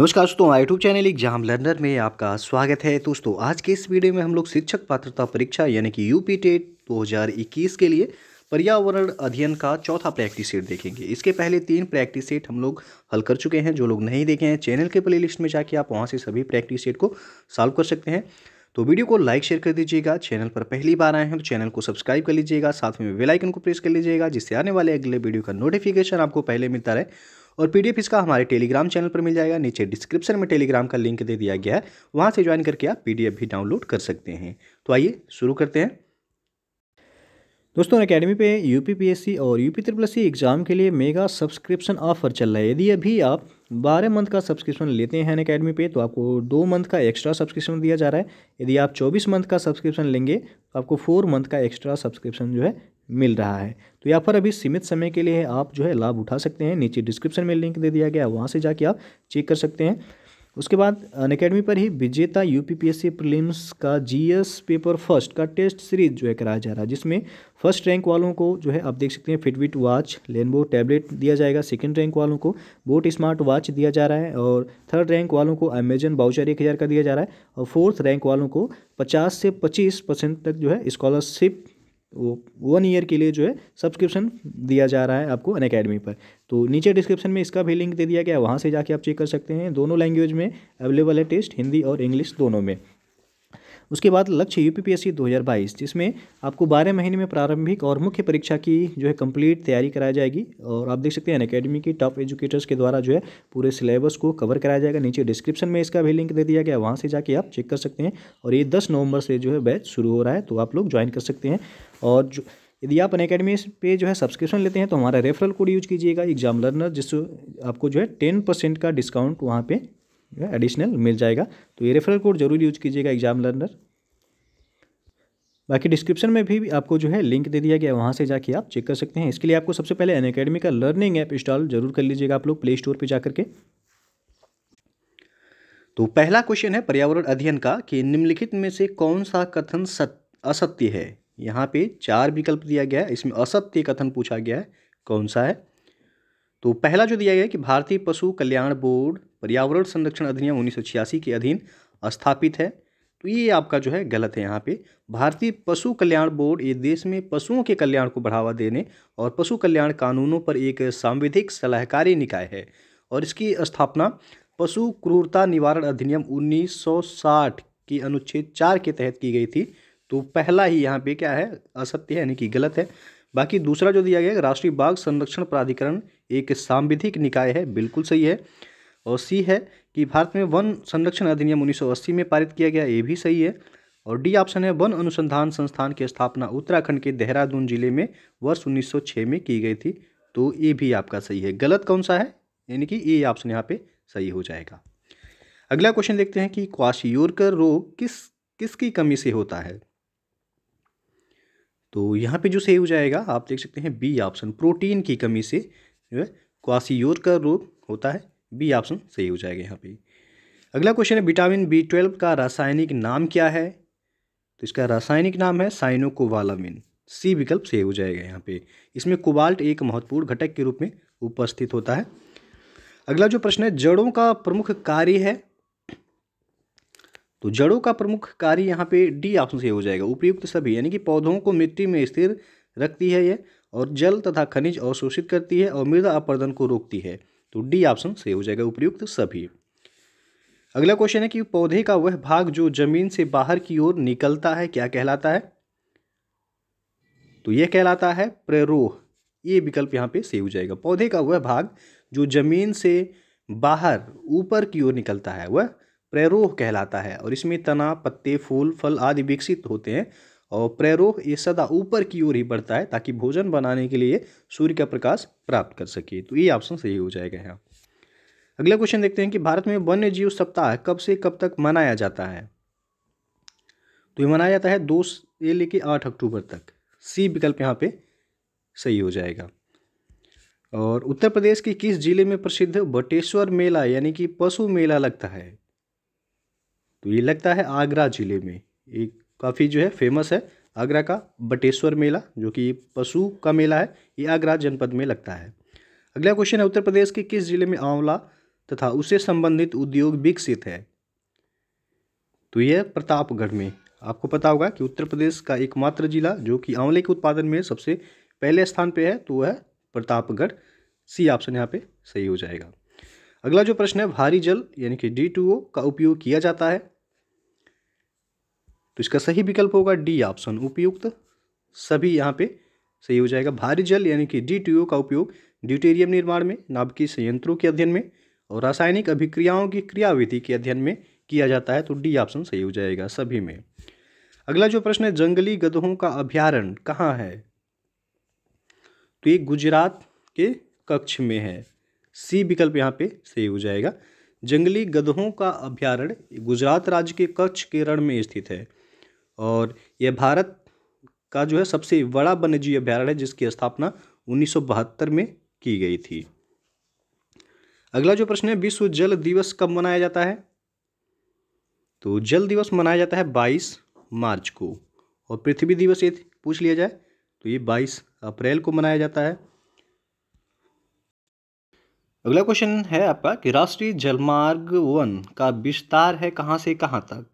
नमस्कार दोस्तों YouTube channel exam learner में आपका स्वागत है दोस्तों आज के इस वीडियो में हम लोग शिक्षक पात्रता परीक्षा यानी कि यू पी टेट दो के लिए पर्यावरण अध्ययन का चौथा प्रैक्टिस सेट देखेंगे इसके पहले तीन प्रैक्टिस सेट हम लोग हल कर चुके हैं जो लोग नहीं देखे हैं चैनल के प्ले लिस्ट में जाके आप वहाँ से सभी प्रैक्टिस सेट को सॉल्व कर सकते हैं तो वीडियो को लाइक शेयर कर दीजिएगा चैनल पर पहली बार आए हैं तो चैनल को सब्सक्राइब कर लीजिएगा साथ में बेलाइकन को प्रेस कर लीजिएगा जिससे आने वाले अगले वीडियो का नोटिफिकेशन आपको पहले मिलता रहे और पीडीएफ इसका हमारे टेलीग्राम चैनल पर मिल जाएगा नीचे डिस्क्रिप्शन में टेलीग्राम का लिंक दे दिया गया है वहाँ से ज्वाइन करके आप पीडीएफ भी डाउनलोड कर सकते हैं तो आइए शुरू करते हैं दोस्तों अकेडमी पे यूपीपीएससी और यूपी ट्रिपल एग्ज़ाम के लिए मेगा सब्सक्रिप्शन ऑफर चल रहा है यदि अभी आप बारह मंथ का सब्सक्रिप्शन लेते हैं अकेडमी पे तो आपको दो मंथ का एक्स्ट्रा सब्सक्रिप्शन दिया जा रहा है यदि आप चौबीस मंथ का सब्सक्रिप्शन लेंगे तो आपको फोर मंथ का एक्स्ट्रा सब्सक्रिप्शन जो है मिल रहा है तो यहाँ पर अभी सीमित समय के लिए आप जो है लाभ उठा सकते हैं नीचे डिस्क्रिप्शन में लिंक दे दिया गया वहाँ से जाके आप चेक कर सकते हैं उसके बाद अन अकेडमी पर ही विजेता यू पी प्रीलिम्स का जीएस पेपर फर्स्ट का टेस्ट सीरीज जो है कराया जा रहा है जिसमें फर्स्ट रैंक वालों को जो है आप देख सकते हैं फिटविट वॉच लेनबो टैबलेट दिया जाएगा सेकंड रैंक वालों को बोट स्मार्ट वॉच दिया जा रहा है और थर्ड रैंक वालों को अमेजन बाउचर एक हज़ार का दिया जा रहा है और फोर्थ रैंक वालों को पचास से पच्चीस परसेंट तक जो है स्कॉलरशिप वो वन ईयर के लिए जो है सब्सक्रिप्शन दिया जा रहा है आपको अन अकेडमी पर तो नीचे डिस्क्रिप्शन में इसका भी लिंक दे दिया गया है वहाँ से जाके आप चेक कर सकते हैं दोनों लैंग्वेज में अवेलेबल है टेस्ट हिंदी और इंग्लिश दोनों में उसके बाद लक्ष्य यू पी 2022 जिसमें आपको बारह महीने में प्रारंभिक और मुख्य परीक्षा की जो है कंप्लीट तैयारी कराई जाएगी और आप देख सकते हैं अकेडमी की टॉप एजुकेटर्स के द्वारा जो है पूरे सिलेबस को कवर कराया जाएगा नीचे डिस्क्रिप्शन में इसका भी लिंक दे दिया गया वहाँ से जाके आप चेक कर सकते हैं और ये दस नवंबर से जो है बैच शुरू हो रहा है तो आप लोग ज्वाइन कर सकते हैं और जो यदि आप अन अकेडमी पे जो है सब्सक्रिप्शन लेते हैं तो हमारा रेफरल कोड यूज कीजिएगा एग्जाम लर्नर जिससे आपको जो है टेन परसेंट का डिस्काउंट वहाँ पे एडिशनल मिल जाएगा तो ये रेफरल कोड जरूर यूज कीजिएगा एग्जाम लर्नर बाकी डिस्क्रिप्शन में भी, भी आपको जो है लिंक दे दिया गया वहाँ से जाके आप चेक कर सकते हैं इसके लिए आपको सबसे पहले एन अकेडमी का लर्निंग ऐप इंस्टॉल जरूर कर लीजिएगा आप लोग प्ले स्टोर पर जा करके तो पहला क्वेश्चन है पर्यावरण अध्ययन का कि निम्नलिखित में से कौन सा कथन सत्य असत्य है यहाँ पे चार विकल्प दिया गया है इसमें असत्य कथन पूछा गया है कौन सा है तो पहला जो दिया गया कि भारतीय पशु कल्याण बोर्ड पर्यावरण संरक्षण अधिनियम उन्नीस के अधीन स्थापित है तो ये आपका जो है गलत है यहाँ पे भारतीय पशु कल्याण बोर्ड ये देश में पशुओं के कल्याण को बढ़ावा देने और पशु कल्याण कानूनों पर एक सांविधिक सलाहकारी निकाय है और इसकी स्थापना पशु क्रूरता निवारण अधिनियम 1960 की अनुच्छेद चार के तहत की गई थी तो पहला ही यहाँ पे क्या है असत्य है यानी कि गलत है बाकी दूसरा जो दिया गया है राष्ट्रीय बाघ संरक्षण प्राधिकरण एक सांविधिक निकाय है बिल्कुल सही है और सी है कि भारत में वन संरक्षण अधिनियम 1980 में पारित किया गया ये भी सही है और डी ऑप्शन है वन अनुसंधान संस्थान की स्थापना उत्तराखंड के देहरादून जिले में वर्ष छः में की गई थी तो ये भी आपका सही है गलत कौन सा है यानी कि ये ऑप्शन यहाँ पे सही हो जाएगा अगला क्वेश्चन देखते हैं कि क्वाशियोरकर रोग किस किसकी कमी से होता है तो यहाँ पे जो सही हो जाएगा आप देख सकते हैं बी ऑप्शन प्रोटीन की कमी से जो है क्वासीयोर का रोग होता है बी ऑप्शन सही हो जाएगा यहाँ पे अगला क्वेश्चन है विटामिन बी ट्वेल्व का रासायनिक नाम क्या है तो इसका रासायनिक नाम है साइनोकोवालामिन सी विकल्प सही हो जाएगा यहाँ पे इसमें कोबाल्ट एक महत्वपूर्ण घटक के रूप में उपस्थित होता है अगला जो प्रश्न है जड़ों का प्रमुख कार्य है तो जड़ों का प्रमुख कार्य यहाँ पे डी ऑप्शन से हो जाएगा उपयुक्त सभी यानी कि पौधों को मिट्टी में स्थिर रखती है ये और जल तथा खनिज अवशोषित करती है और मृदा अपर्दन को रोकती है तो डी ऑप्शन से हो जाएगा उपयुक्त सभी अगला क्वेश्चन है कि पौधे का वह भाग जो जमीन से बाहर की ओर निकलता है क्या कहलाता है तो यह कहलाता है प्ररोह ये विकल्प यहाँ पे सही हो जाएगा पौधे का वह भाग जो जमीन से बाहर ऊपर की ओर निकलता है वह प्ररोह कहलाता है और इसमें तना पत्ते फूल फल आदि विकसित होते हैं और प्ररोह ये सदा ऊपर की ओर ही बढ़ता है ताकि भोजन बनाने के लिए सूर्य का प्रकाश प्राप्त कर सके तो ये ऑप्शन सही हो जाएगा यहाँ अगला क्वेश्चन देखते हैं कि भारत में वन्य जीव सप्ताह कब से कब तक मनाया जाता है तो ये मनाया जाता है दो से लेके आठ अक्टूबर तक सी विकल्प यहाँ पे सही हो जाएगा और उत्तर प्रदेश के किस जिले में प्रसिद्ध बटेश्वर मेला यानी कि पशु मेला लगता है तो ये लगता है आगरा ज़िले में ये काफ़ी जो है फेमस है आगरा का बटेश्वर मेला जो कि पशु का मेला है ये आगरा जनपद में लगता है अगला क्वेश्चन है उत्तर प्रदेश के किस जिले में आंवला तथा उससे संबंधित उद्योग विकसित है तो यह प्रतापगढ़ में आपको पता होगा कि उत्तर प्रदेश का एकमात्र जिला जो कि आंवले के उत्पादन में सबसे पहले स्थान पे है तो वह है प्रतापगढ़ सी ऑप्शन यहाँ पे सही हो जाएगा अगला जो प्रश्न है भारी जल यानी कि डी का उपयोग किया जाता है तो इसका सही विकल्प होगा डी ऑप्शन उपयुक्त सभी यहाँ पे सही हो जाएगा भारी जल यानी कि डी का उपयोग ड्यूटेरियम निर्माण में नाभिकीय संयंत्रों के अध्ययन में और रासायनिक अभिक्रियाओं की क्रियाविधि के अध्ययन में किया जाता है तो डी ऑप्शन सही हो जाएगा सभी में अगला जो प्रश्न है जंगली गधों का अभ्यारण कहाँ है तो ये गुजरात के कक्ष में है सी विकल्प यहाँ पे सही हो जाएगा जंगली गधों का अभ्यारण्य गुजरात राज्य के कच्छ के रण में स्थित है और यह भारत का जो है सबसे बड़ा वन्यजीव अभ्यारण्य है जिसकी स्थापना उन्नीस में की गई थी अगला जो प्रश्न है विश्व जल दिवस कब मनाया जाता है तो जल दिवस मनाया जाता है 22 मार्च को और पृथ्वी दिवस ये पूछ लिया जाए तो ये 22 अप्रैल को मनाया जाता है अगला क्वेश्चन है आपका कि राष्ट्रीय जलमार्ग वन का विस्तार है कहां से कहां तक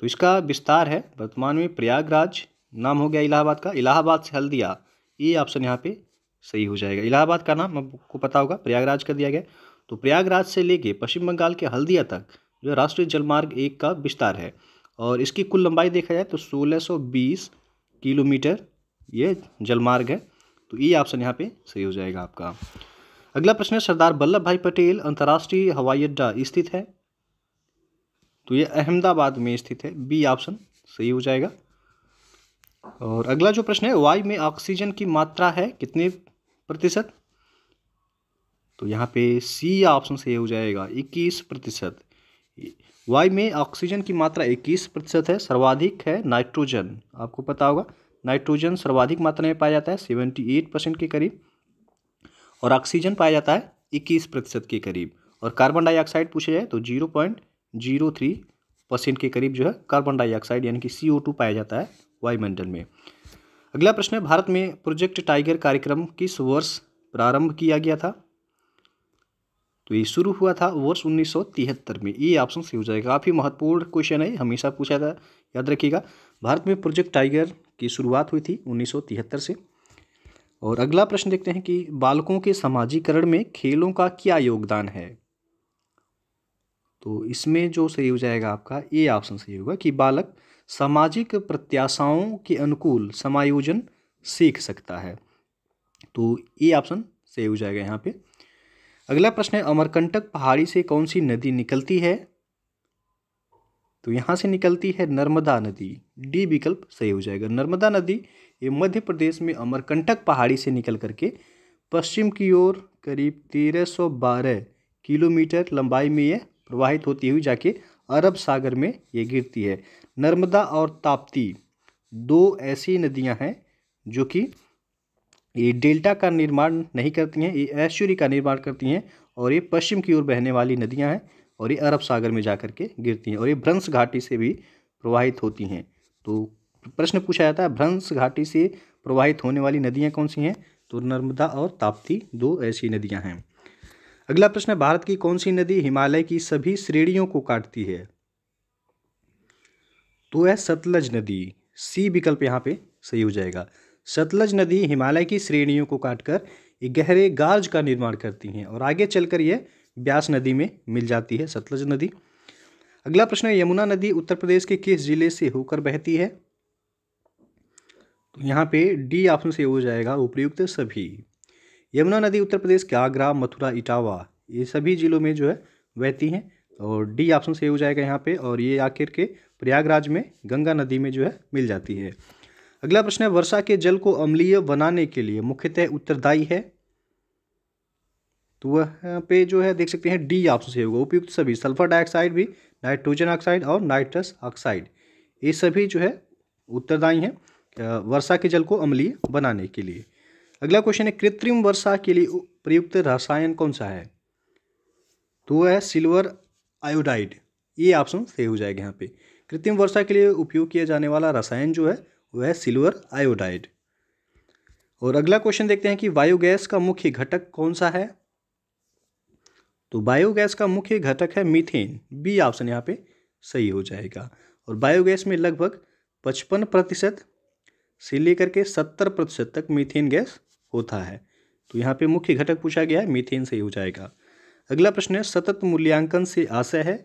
तो इसका विस्तार है वर्तमान में प्रयागराज नाम हो गया इलाहाबाद का इलाहाबाद से हल्दिया ये ऑप्शन यहाँ पे सही हो जाएगा इलाहाबाद का नाम आपको पता होगा प्रयागराज कर दिया गया तो प्रयागराज से लेके पश्चिम बंगाल के हल्दिया तक जो राष्ट्रीय जलमार्ग एक का विस्तार है और इसकी कुल लंबाई देखा जाए तो 1620 किलोमीटर ये जलमार्ग है तो ये ऑप्शन यहाँ पे सही हो जाएगा आपका अगला प्रश्न है सरदार वल्लभ भाई पटेल अंतर्राष्ट्रीय हवाई अड्डा स्थित है तो ये अहमदाबाद में स्थित है बी ऑप्शन सही हो जाएगा और अगला जो प्रश्न है वायु में ऑक्सीजन की मात्रा है कितने प्रतिशत तो यहाँ पे सी ऑप्शन सही हो जाएगा इक्कीस प्रतिशत वायु में ऑक्सीजन की मात्रा इक्कीस प्रतिशत है सर्वाधिक है नाइट्रोजन आपको पता होगा नाइट्रोजन सर्वाधिक मात्रा में पाया जाता है सेवेंटी एट परसेंट के करीब और ऑक्सीजन पाया जाता है इक्कीस प्रतिशत के करीब और कार्बन डाइऑक्साइड पूछा जाए तो zero point zero three percent के करीब जो है कार्बन डाइऑक्साइड यानी कि सी ओ टू पाया जाता है वायुमंडल में अगला प्रश्न है भारत में प्रोजेक्ट टाइगर कार्यक्रम किस वर्ष प्रारंभ किया गया था तो ये शुरू हुआ था वर्ष तिहत्तर में ये ऑप्शन सही हो जाएगा काफ़ी महत्वपूर्ण क्वेश्चन है हमेशा पूछा था याद रखिएगा भारत में प्रोजेक्ट टाइगर की शुरुआत हुई थी तिहत्तर से और अगला प्रश्न देखते हैं कि बालकों के समाजीकरण में खेलों का क्या योगदान है तो इसमें जो सही हो जाएगा आपका ए ऑप्शन सही होगा कि बालक सामाजिक प्रत्याशाओं के अनुकूल समायोजन सीख सकता है तो ए ऑप्शन सही हो जाएगा यहाँ पे अगला प्रश्न है अमरकंटक पहाड़ी से कौन सी नदी निकलती है तो यहाँ से निकलती है नर्मदा नदी डी विकल्प सही हो जाएगा नर्मदा नदी ये मध्य प्रदेश में अमरकंटक पहाड़ी से निकल करके पश्चिम की ओर करीब बारह किलोमीटर लंबाई में यह प्रवाहित होती हुई जाके अरब सागर में ये गिरती है नर्मदा और ताप्ती दो ऐसी नदियां हैं जो कि ये डेल्टा का निर्माण नहीं करती हैं ये ऐश्वर्य का निर्माण करती हैं और ये पश्चिम की ओर बहने वाली नदियां हैं और ये अरब सागर में जा के गिरती हैं और ये भ्रंश घाटी से भी प्रवाहित होती हैं तो प्रश्न पूछा जाता है भ्रंश घाटी से प्रवाहित होने वाली नदियाँ कौन सी हैं तो नर्मदा और ताप्ती दो ऐसी नदियाँ हैं अगला प्रश्न भारत की कौन सी नदी हिमालय की सभी श्रेणियों को काटती है तो है सतलज नदी सी विकल्प यहाँ पे सही हो जाएगा सतलज नदी हिमालय की श्रेणियों को काटकर गहरे गार्ज का निर्माण करती हैं और आगे चलकर यह ब्यास नदी में मिल जाती है सतलज नदी अगला प्रश्न है यमुना नदी उत्तर प्रदेश के किस जिले से होकर बहती है तो यहाँ पे डी ऑप्शन से हो जाएगा उपयुक्त सभी यमुना नदी उत्तर प्रदेश के आगरा मथुरा इटावा ये सभी जिलों में जो है बहती हैं और डी ऑप्शन सही हो जाएगा यहाँ पे और ये आखिर के प्रयागराज में गंगा नदी में जो है मिल जाती है अगला प्रश्न है वर्षा के जल को अम्लीय बनाने के लिए मुख्यतः उत्तरदायी है तो वह पे जो है देख सकते हैं डी ऑप्शन सही होगा उपयुक्त सभी सल्फर डाइऑक्साइड भी नाइट्रोजन ऑक्साइड और नाइट्रस ऑक्साइड ये सभी जो है उत्तरदायी हैं वर्षा के जल को अम्लीय बनाने के लिए अगला क्वेश्चन है कृत्रिम वर्षा के लिए प्रयुक्त रसायन कौन सा है तो वह है सिल्वर आयोडाइड ये ऑप्शन सही हो जाएगा यहाँ पे कृत्रिम वर्षा के लिए उपयोग किया जाने वाला रसायन जो है वह है सिल्वर आयोडाइड और अगला क्वेश्चन देखते हैं कि बायोगैस का मुख्य घटक कौन सा है तो बायोगैस का मुख्य घटक है मीथेन बी ऑप्शन यहाँ पे सही हो जाएगा और बायोगैस में लगभग पचपन प्रतिशत से लेकर के सत्तर प्रतिशत तक मीथेन गैस होता है तो यहाँ पे मुख्य घटक पूछा गया है मीथेन सही हो जाएगा अगला प्रश्न है सतत मूल्यांकन से आशय है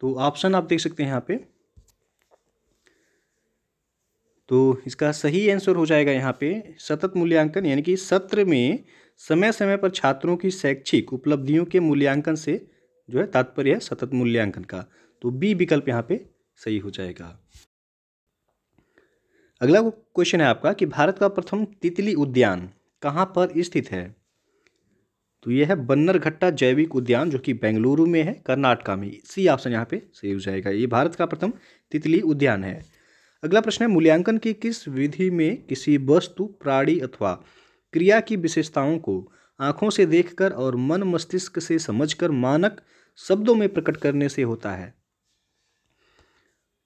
तो ऑप्शन आप देख सकते हैं यहाँ पे तो इसका सही आंसर हो जाएगा यहाँ पे सतत मूल्यांकन यानी कि सत्र में समय समय पर छात्रों की शैक्षिक उपलब्धियों के मूल्यांकन से जो है तात्पर्य है सतत मूल्यांकन का तो बी विकल्प यहाँ पे सही हो जाएगा अगला क्वेश्चन है आपका कि भारत का प्रथम तितली उद्यान कहाँ पर स्थित है तो यह है बन्नरघट्टा जैविक उद्यान जो कि बेंगलुरु में है कर्नाटका में सी ऑप्शन यहाँ पे सही हो जाएगा ये भारत का प्रथम तितली उद्यान है अगला प्रश्न है मूल्यांकन की किस विधि में किसी वस्तु प्राणी अथवा क्रिया की विशेषताओं को आँखों से देखकर और मन मस्तिष्क से समझकर मानक शब्दों में प्रकट करने से होता है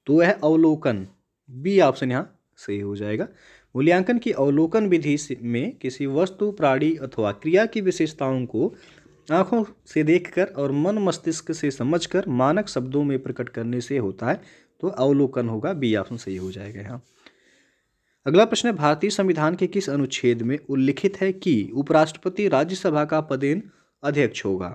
तो वह अवलोकन बी ऑप्शन यहाँ सही हो जाएगा मूल्यांकन की अवलोकन विधि में किसी वस्तु प्राणी अथवा क्रिया की विशेषताओं को आँखों से देखकर और मन मस्तिष्क से समझकर मानक शब्दों में प्रकट करने से होता है तो अवलोकन होगा बी ऑप्शन सही हो जाएगा यहाँ अगला प्रश्न भारतीय संविधान के किस अनुच्छेद में उल्लिखित है कि उपराष्ट्रपति राज्यसभा का पदेन अध्यक्ष होगा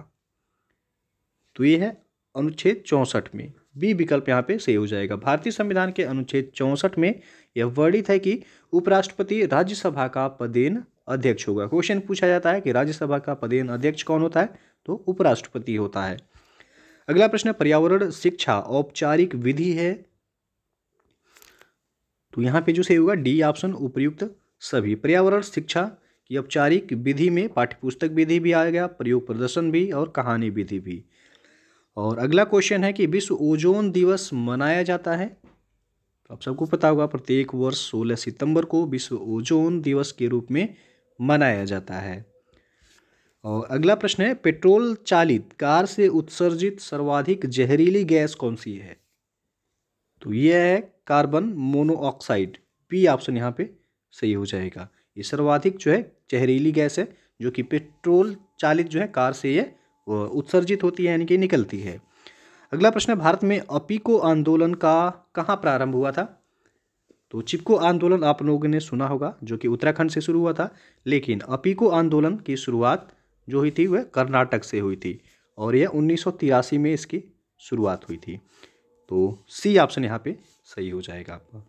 तो ये है अनुच्छेद चौंसठ में बी विकल्प यहाँ पे सही हो जाएगा भारतीय संविधान के अनुच्छेद चौंसठ में यह वर्णित है कि उपराष्ट्रपति राज्यसभा का पदेन अध्यक्ष होगा क्वेश्चन पूछा जाता है कि राज्यसभा का पदेन अध्यक्ष कौन होता है तो उपराष्ट्रपति होता है अगला प्रश्न पर्यावरण शिक्षा औपचारिक विधि है तो यहाँ पे जो सही होगा डी ऑप्शन उपयुक्त सभी पर्यावरण शिक्षा की औपचारिक विधि में पाठ्यपुस्तक विधि भी आ गया प्रयोग प्रदर्शन भी और कहानी विधि भी और अगला क्वेश्चन है कि विश्व ओजोन दिवस मनाया जाता है आप सबको पता होगा प्रत्येक वर्ष 16 सितंबर को विश्व ओजोन दिवस के रूप में मनाया जाता है और अगला प्रश्न है पेट्रोल चालित कार से उत्सर्जित सर्वाधिक जहरीली गैस कौन सी है तो यह है कार्बन मोनोऑक्साइड पी ऑप्शन यहाँ पे सही हो जाएगा ये सर्वाधिक जो है जहरीली गैस है जो कि पेट्रोल चालित जो है कार से ये उत्सर्जित होती है यानी कि निकलती है अगला प्रश्न है भारत में अपीको आंदोलन का कहाँ प्रारंभ हुआ था तो चिपको आंदोलन आप लोगों ने सुना होगा जो कि उत्तराखंड से शुरू हुआ था लेकिन अपीको आंदोलन की शुरुआत जो हुई थी वह कर्नाटक से हुई थी और यह उन्नीस में इसकी शुरुआत हुई थी तो सी ऑप्शन यहाँ पे सही हो जाएगा आपका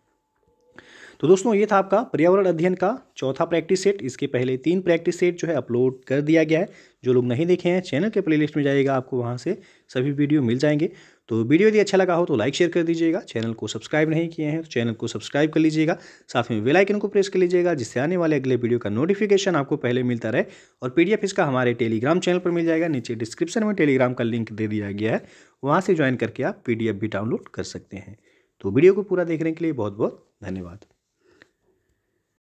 तो दोस्तों ये था आपका पर्यावरण अध्ययन का चौथा प्रैक्टिस सेट इसके पहले तीन प्रैक्टिस सेट जो है अपलोड कर दिया गया है जो लोग नहीं देखे हैं चैनल के प्लेलिस्ट में जाएगा आपको वहाँ से सभी वीडियो मिल जाएंगे तो वीडियो यदि अच्छा लगा हो तो लाइक शेयर कर दीजिएगा चैनल को सब्सक्राइब नहीं किए हैं तो चैनल को सब्सक्राइब कर लीजिएगा साथ में वेलाइकन को प्रेस कर लीजिएगा जिससे आने वाले अगले वीडियो का नोटिफिकेशन आपको पहले मिलता रहे और पी इसका हमारे टेलीग्राम चैनल पर मिल जाएगा नीचे डिस्क्रिप्शन में टेलीग्राम का लिंक दे दिया गया है वहाँ से ज्वाइन करके आप पी भी डाउनलोड कर सकते हैं तो वीडियो को पूरा देखने के लिए बहुत बहुत धन्यवाद